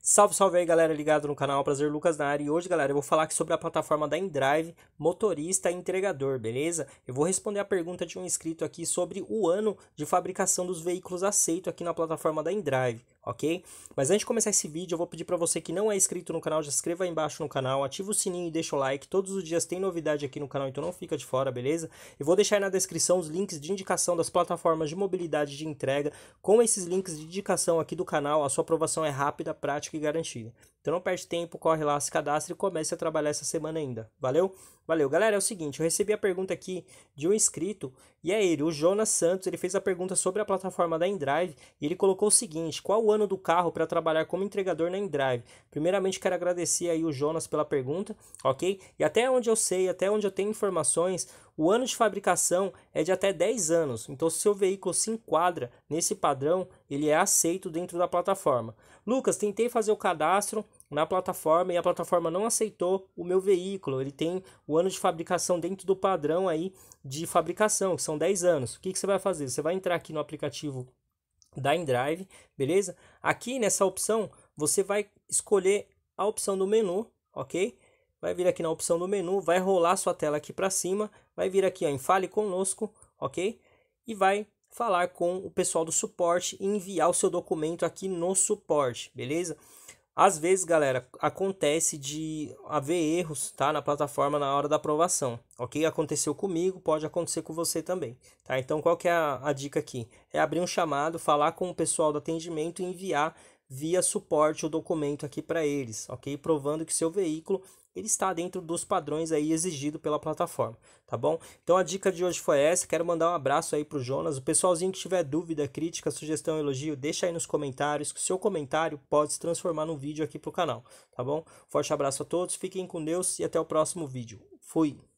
Salve, salve aí galera ligado no canal, prazer Lucas na área e hoje galera eu vou falar aqui sobre a plataforma da InDrive, motorista e entregador, beleza? Eu vou responder a pergunta de um inscrito aqui sobre o ano de fabricação dos veículos aceito aqui na plataforma da InDrive ok? Mas antes de começar esse vídeo, eu vou pedir para você que não é inscrito no canal, já se inscreva aí embaixo no canal, ativa o sininho e deixa o like. Todos os dias tem novidade aqui no canal, então não fica de fora, beleza? E vou deixar aí na descrição os links de indicação das plataformas de mobilidade de entrega. Com esses links de indicação aqui do canal, a sua aprovação é rápida, prática e garantida. Então não perde tempo, corre lá, se cadastre e comece a trabalhar essa semana ainda. Valeu? Valeu. Galera, é o seguinte, eu recebi a pergunta aqui de um inscrito, e é ele, o Jonas Santos, ele fez a pergunta sobre a plataforma da InDrive, e ele colocou o seguinte, qual o ano do carro para trabalhar como entregador na Indrive. Primeiramente, quero agradecer aí o Jonas pela pergunta, ok? E até onde eu sei, até onde eu tenho informações, o ano de fabricação é de até 10 anos, então se o seu veículo se enquadra nesse padrão, ele é aceito dentro da plataforma. Lucas, tentei fazer o cadastro na plataforma e a plataforma não aceitou o meu veículo. Ele tem o ano de fabricação dentro do padrão aí de fabricação, que são 10 anos. O que, que você vai fazer? Você vai entrar aqui no aplicativo da InDrive, beleza? Aqui nessa opção, você vai escolher a opção do menu, ok? Vai vir aqui na opção do menu, vai rolar sua tela aqui para cima, vai vir aqui ó, em Fale Conosco, ok? E vai falar com o pessoal do suporte e enviar o seu documento aqui no suporte, beleza? Às vezes, galera, acontece de haver erros, tá, na plataforma na hora da aprovação, ok? Aconteceu comigo, pode acontecer com você também, tá? Então, qual que é a, a dica aqui? É abrir um chamado, falar com o pessoal do atendimento e enviar via suporte o documento aqui para eles, ok? Provando que seu veículo ele está dentro dos padrões aí exigido pela plataforma, tá bom? Então a dica de hoje foi essa, quero mandar um abraço aí pro Jonas, o pessoalzinho que tiver dúvida, crítica, sugestão, elogio, deixa aí nos comentários, que o seu comentário pode se transformar num vídeo aqui pro canal, tá bom? Forte abraço a todos, fiquem com Deus e até o próximo vídeo. Fui!